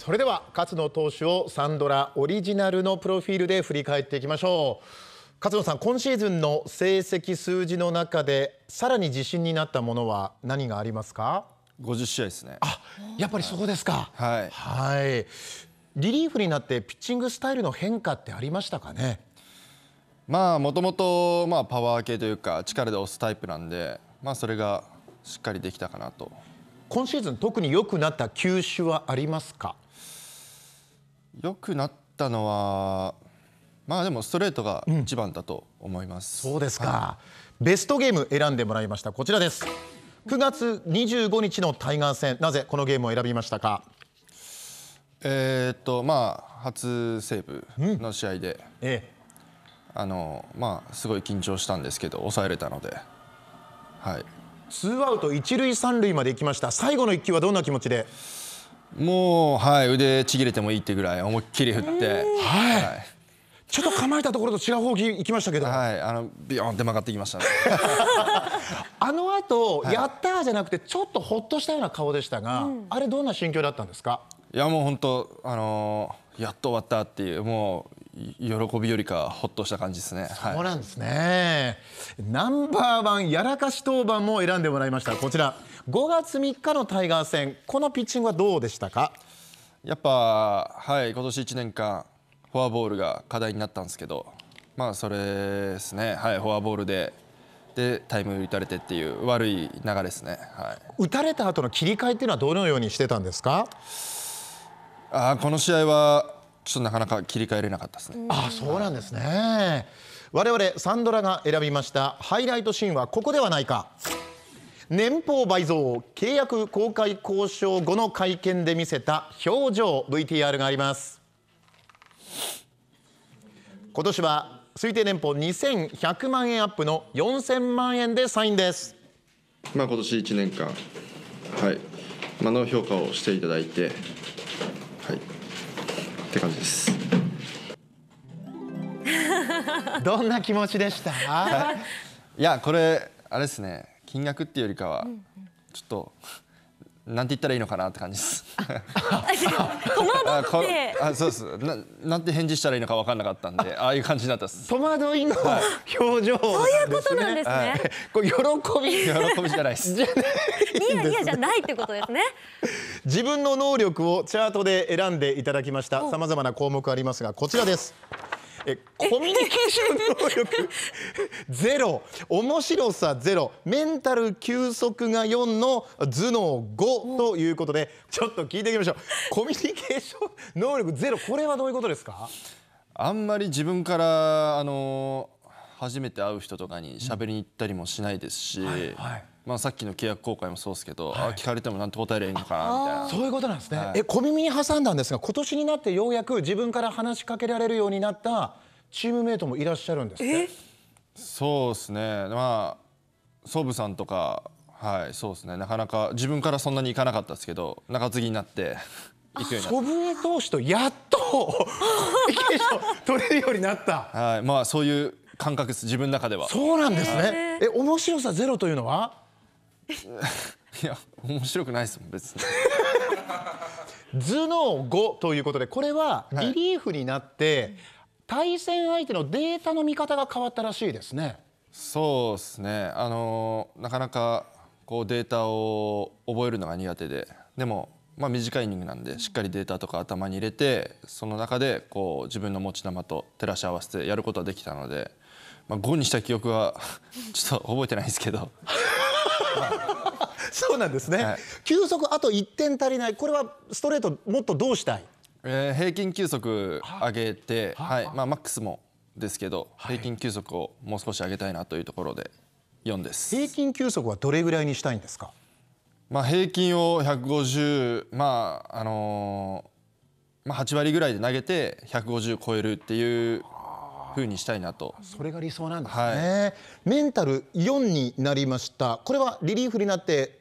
それでは勝野投手をサンドラオリジナルのプロフィールで振り返っていきましょう勝野さん今シーズンの成績数字の中でさらに自信になったものは何がありますか50試合ですねあやっぱりそうですかはい、はいリリーフになってピッチングスタイルの変化ってありましたかねまあもともとまパワー系というか力で押すタイプなんでまあそれがしっかりできたかなと今シーズン特に良くなった球種はありますか良くなったのはまあでもストレートが一番だと思います、うん、そうですか、はい、ベストゲーム選んでもらいましたこちらです9月25日のタイガー戦なぜこのゲームを選びましたかえー、っとまあ初セーブの試合で、うんええ、あのまあすごい緊張したんですけど抑えれたのではいツーアウト一塁三塁まで行きました最後の一球はどんな気持ちでもう、はい、腕ちぎれてもいいってぐらい思いっきり振って、はい、はい、ちょっと構えたところと違う方向行きましたけど、はい、あのビヨンって曲がってきました、ね、あの後、はい、やったじゃなくてちょっとほっとしたような顔でしたが、うん、あれどんな心境だったんですかいやもう本当あのー、やっと終わったっていうもう喜びよりかほっとした感じですね。そうなんですね、はい、ナンバーワンやらかし登板も選んでもらいましたこちら5月3日のタイガー戦このピッチングはどうでしたかやっぱはい今年1年間フォアボールが課題になったんですけどまあそれですねはいフォアボールででタイム打たれてっていう悪い流れですね、はい、打たれた後の切り替えっていうのはどのようにしてたんですかあこの試合はちょっとなかなか切り替えれなかったですね。あそうなんですね。我々サンドラが選びましたハイライトシーンはここではないか。年俸倍増契約公開交渉後の会見で見せた表情 VTR があります今年は推定年俸2100万円アップの4000万円でサインですまあ今年1年間はい、まあ、の評価をしていただいてって感じです どんな気持ちでした いやこれあれですね金額っていうよりかは、ちょっとなんて言ったらいいのかなって感じです。戸惑って。あ、そうです。な、なんて返事したらいいのか分かんなかったんで、ああいう感じになった戸惑いの表情、ね、そういうことなんですね。こ喜び。喜びじゃないです。い。ニヤじゃないってことですね。自分の能力をチャートで選んでいただきました。さまざまな項目ありますが、こちらです。えコミュニケーション能力ゼロ面白さゼロメンタル休息が4の頭脳5ということでちょっと聞いていきましょうコミュニケーション能力ゼロこれはどういうことですかあんまり自分からあのー初めて会う人とかに喋りに行ったりもしないですし、まあ、さっきの契約更改もそうですけど、ああ聞かれてもなんて答えればいいのかなみたいなそういうことなんですね、え小耳に挟んだんですが今年になってようやく自分から話しかけられるようになったチームメイトもいらっしゃるんですってそうですねまあ総武さんとかはいそうですねなかなか自分からそんなに行かなかったですけど中継ぎになって行くようになっ祖父江投手とやっとコミュニケーション取れるようになったはいまあそういう感覚です自分の中ではそうなんですねえ面白さゼロというのは いや面白くないですもん別に頭脳5ということでこれはリリーフになって、はい、対戦相手のデータの見方が変わったらしいですねそうですねあのなかなかこうデータを覚えるのが苦手ででもまあ、短いイニングなんでしっかりデータとか頭に入れてその中でこう自分の持ち球と照らし合わせてやることはできたのでまあ、5にした記憶は ちょっと覚えてないですけど。そうなんですね、はい、球速あと1点足りないこれはストレートもっとどうしたい、えー、平均球速上げて、はいまあ、マックスもですけど、はい、平均球速をもう少し上げたいなというところで4です平均球速はどれぐらいにしたいんですか、まあ、平均を150、まああのー、まあ、8割ぐらいで投げて150超えるっていうふうにしたいなとそれが理想なんですね、はい、メンタル4になりましたこれはリリーフになって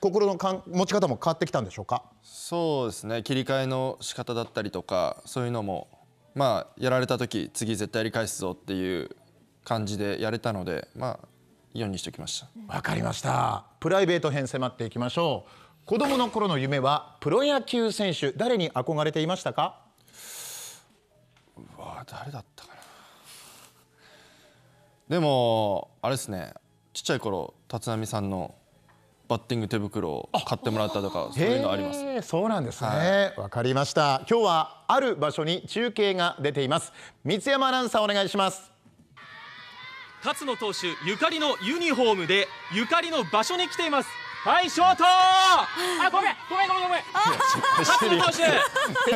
心のかん持ち方も変わってきたんでしょうかそうですね切り替えの仕方だったりとかそういうのもまあやられた時次絶対やり返すぞっていう感じでやれたのでまあ4にしてきましたわかりましたプライベート編迫っていきましょう子供の頃の夢はプロ野球選手誰に憧れていましたかうわ誰だったかなでもあれですねちっちゃい頃立浪さんのバッティング手袋を買ってもらったとかそういうのありますそうなんですねわ、はい、かりました今日はある場所に中継が出ています三山アナウンサーお願いします勝野投手ゆかりのユニフォームでゆかりの場所に来ていますはいショートあごめんごめんごめんごめん勝野投手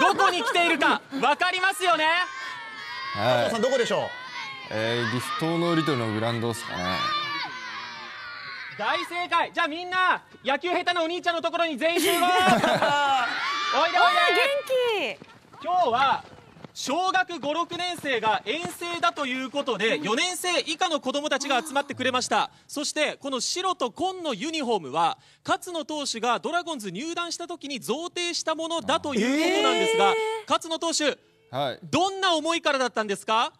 もうどこに来ているかわかりますよね、はい、さんどこでしょうえー、ギフトのリトルのグランドですかね大正解じゃあみんな野球下手なお兄ちゃんのところに全員集合 おいでおいで元気今日は小学56年生が遠征だということで4年生以下の子どもたちが集まってくれましたそしてこの白と紺のユニホームは勝野投手がドラゴンズ入団した時に贈呈したものだということなんですが、勝野投手、はい、どんな思いからだったんですか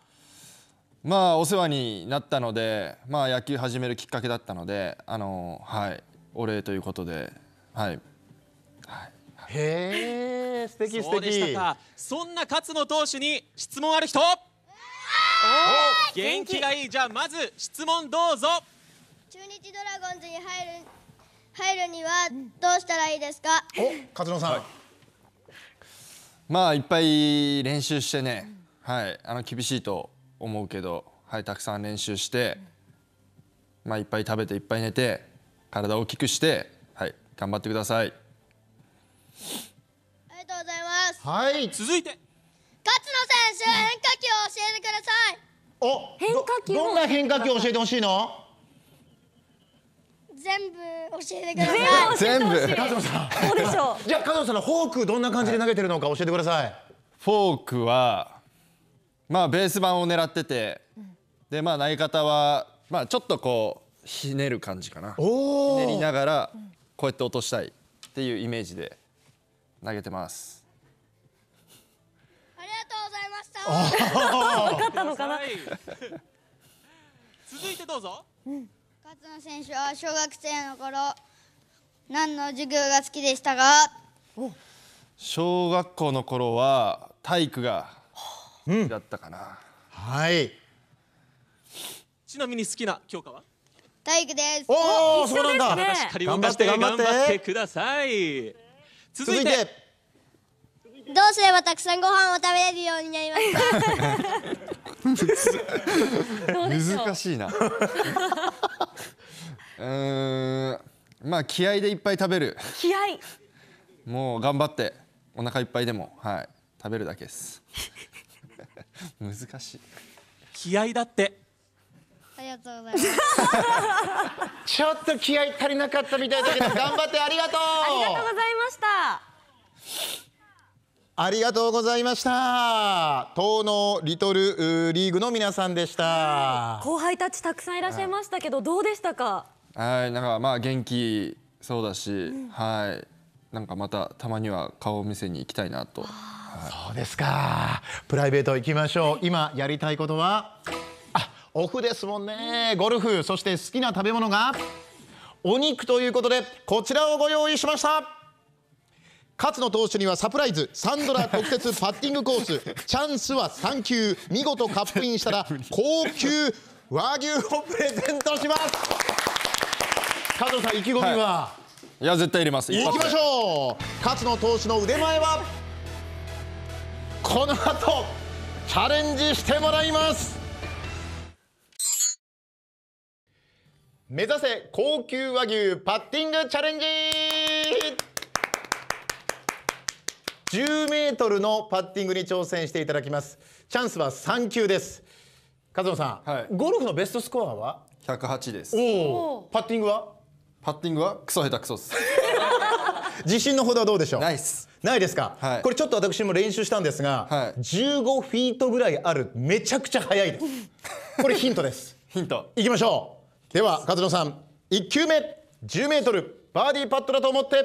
まあお世話になったので、まあ、野球始めるきっかけだったのであの、はい、お礼ということで、はい、はいへえ素敵素敵そんな勝野投手に質問ある人お元気がいいじゃあまず質問どうぞ中日ドラゴンズに入る入るにはどうしたらいいですかお勝野さん、はい、まあいっぱい練習してね、はいあの厳しいと思うけど、はい、たくさん練習して、まあ、いっぱい食べていっぱい寝て体を大きくして、はい、頑張ってくださいありがとうございますはい続いて勝野選手変化球を教えてくださいお変化球どんな変化球を教えてほしいの全部教えてください全部加藤さんそうでしょうじゃあ加藤さんのフォークどんな感じで投げてるのか教えてくださいフォークはまあベース版を狙ってて、でまあ投げ方はまあちょっとこうひねる感じかなひねりながらこうやって落としたいっていうイメージで投げてますありがとうございました分かったのかな 続いてどうぞ、うん、勝野選手は小学生の頃何の授業が好きでしたか小学校の頃は体育がだったかな、はいちなみに好きな教科は体育ですおおそうなんだ、ね、頑張って頑張ってください続いてどうすればたくさんご飯を食べれるようになりますか難しいな うんまあ気合でいっぱい食べる気合もう頑張ってお腹いっぱいでもはい食べるだけです 難しい気合だってありがとうございます ちょっと気合足りなかったみたいだけど頑張ってありがとうありがとうございましたありがとうございました東農リトルリーグの皆さんでした後輩たちたくさんいらっしゃいましたけど、どうでしたかはいなんかまあ元気そうだし、うん、はいなんかまたたまには顔を見せに行きたいなとそうですかプライベート行きましょう今やりたいことはあオフですもんねゴルフそして好きな食べ物がお肉ということでこちらをご用意しました勝野投手にはサプライズサンドラ特設パッティングコースチャンスは3球見事カップインしたら高級和牛をプレゼントします勝野さん意気込みは、はいいや絶対入れます行きましょう勝野投手の腕前はこの後チャレンジしてもらいます目指せ高級和牛パッティングチャレンジ10メートルのパッティングに挑戦していただきますチャンスは3球です和野さん、はい、ゴルフのベストスコアは108ですおおパッティングはパッティングはクソ下手クソです自信のほどはどうでしょうないっないですか、はい、これちょっと私も練習したんですが、はい、15フィートぐらいあるめちゃくちゃ速いです これヒントですヒントいきましょうでは勝野さん1球目10メートルバーディーパットだと思って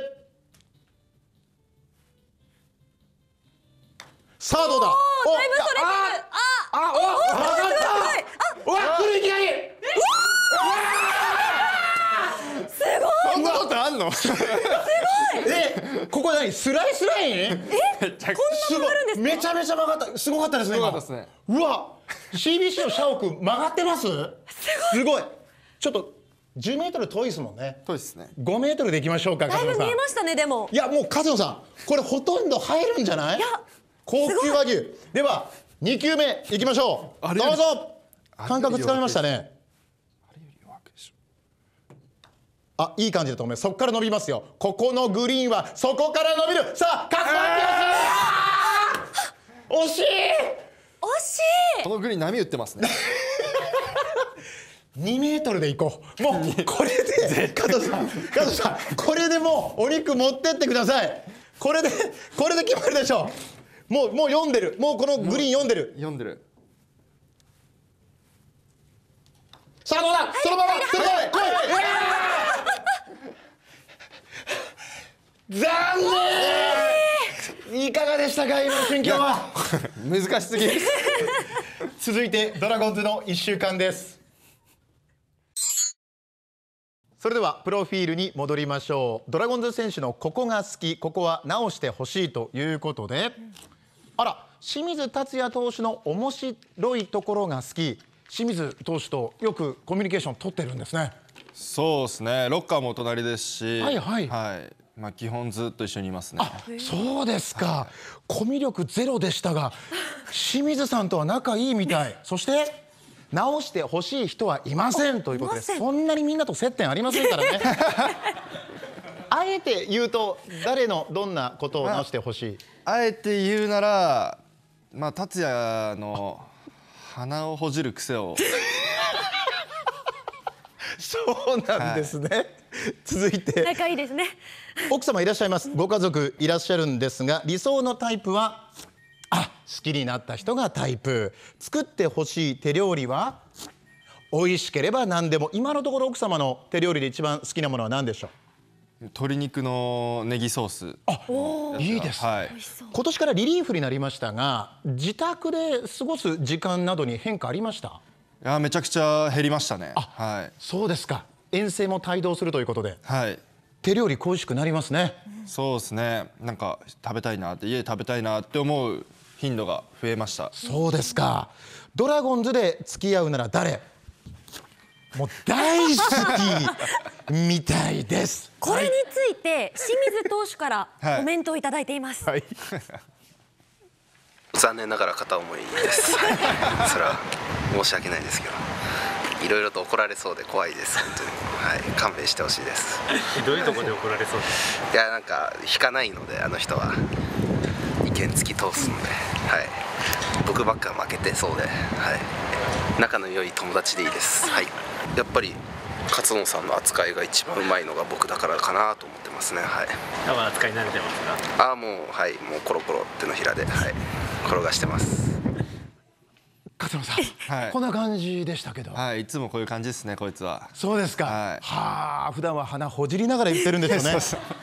さあどうだおだいぶそれてるああおお上がったうわ来るいきなりうわすごいそんなことあんのえここ何スライスラインえこんな曲がるんですめちゃめちゃ曲がったすごかったですねす、ね、うわ CBC の社屋曲がってますすごいちょっと10メートル遠いですもんね。遠いですね。5メートルでいきましょうか。だいぶ見えましたねでも。いやもうカズさんこれほとんど入るんじゃない？いや高級和牛。では2球目いきましょう。どうぞ。感覚つかめましたね。あ、いい感じだと思います。そこから伸びますよ。ここのグリーンは、そこから伸びるさあ、カッ惜しい惜しいこのグリーン波打ってますね。2 メートルで行こう。もう、これで、加藤さん、加藤さん、これでもう、お肉持ってってください。これで、これで決まるでしょう。もう、もう読んでる。もうこのグリーン読んでる。読んでる。さあ、どうだ、そのまま、はい、そのまま、はい、はい、はい残念、えー、いかがでしたか今の心境は難しすぎ 続いてドラゴンズの1週間ですそれではプロフィールに戻りましょうドラゴンズ選手のここが好きここは直してほしいということであら清水達也投手の面白いところが好き清水投手とよくコミュニケーション取ってるんですねそうですねロッカーも隣ですしはいはい、はい、まあ、基本ずっと一緒にいますねそうですか、コミュ力ゼロでしたが清水さんとは仲いいみたいそして直してほしい人はいませんということでそんなにみんなと接点ありませんからね あえて言うと誰のどんなことを直してほしい、まあ、あえて言うならまあ達也の鼻をほじる癖を そうなんですね、はい 続いて仲いいですね奥様いらっしゃいますご家族いらっしゃるんですが理想のタイプはあ好きになった人がタイプ作ってほしい手料理は美味しければ何でも今のところ奥様の手料理で一番好きなものは何でしょう鶏肉のネギソースあいいです、はい、今年からリリーフになりましたが自宅で過ごす時間などに変化ありましたいやめちゃくちゃ減りましたねはいそうですか遠征も帯同するということで、はい、手料理恋しくなりますね、そうですねなんか食べたいなって家で食べたいなって思う頻度が増えましたそうですかドラゴンズで付き合うなら誰もう大好きみたいです これについて清水投手からコメントをいただいています、はい、残念ながら片思いです それは申し訳ないですけどいろいろと怒られそうで怖いです本当に、はい、勘弁してほしいですどういうところで怒られそうですかいやなんか引かないのであの人は意見付き通すので、はい、僕ばっか負けてそうで、はい、仲の良い友達でいいです、はい、やっぱり勝野さんの扱いが一番うまいのが僕だからかなと思ってますねはいああもうはいもうコロコロ手のひらで、はい、転がしてます野さん、はい、こんな感じでしたけどはいいつもこういう感じですねこいつはそうですかはいはあ普段は鼻ほじりながら言ってるんですよね